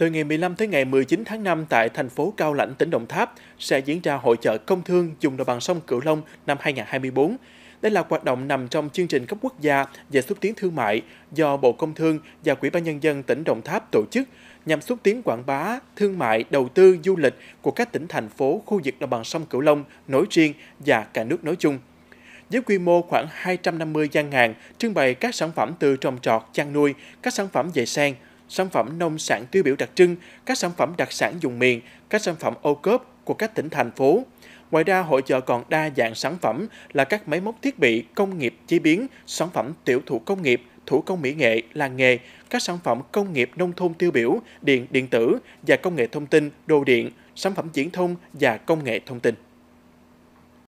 Từ ngày 15 tới ngày 19 tháng 5 tại thành phố Cao Lãnh, tỉnh Đồng Tháp sẽ diễn ra hội trợ công thương dùng đồng bằng sông Cửu Long năm 2024. Đây là hoạt động nằm trong chương trình cấp quốc gia về xúc tiến thương mại do Bộ Công Thương và Quỹ ban Nhân dân tỉnh Đồng Tháp tổ chức nhằm xúc tiến quảng bá, thương mại, đầu tư, du lịch của các tỉnh, thành phố, khu vực đồng bằng sông Cửu Long nói riêng và cả nước nói chung với quy mô khoảng 250 gian hàng trưng bày các sản phẩm từ trồng trọt, chăn nuôi, các sản phẩm dệt sang sản phẩm nông sản tiêu biểu đặc trưng, các sản phẩm đặc sản vùng miền, các sản phẩm ô cốp của các tỉnh, thành phố. Ngoài ra, hội chợ còn đa dạng sản phẩm là các máy móc thiết bị, công nghiệp chế biến, sản phẩm tiểu thủ công nghiệp, thủ công mỹ nghệ, làng nghề, các sản phẩm công nghiệp nông thôn tiêu biểu, điện, điện tử và công nghệ thông tin, đồ điện, sản phẩm viễn thông và công nghệ thông tin.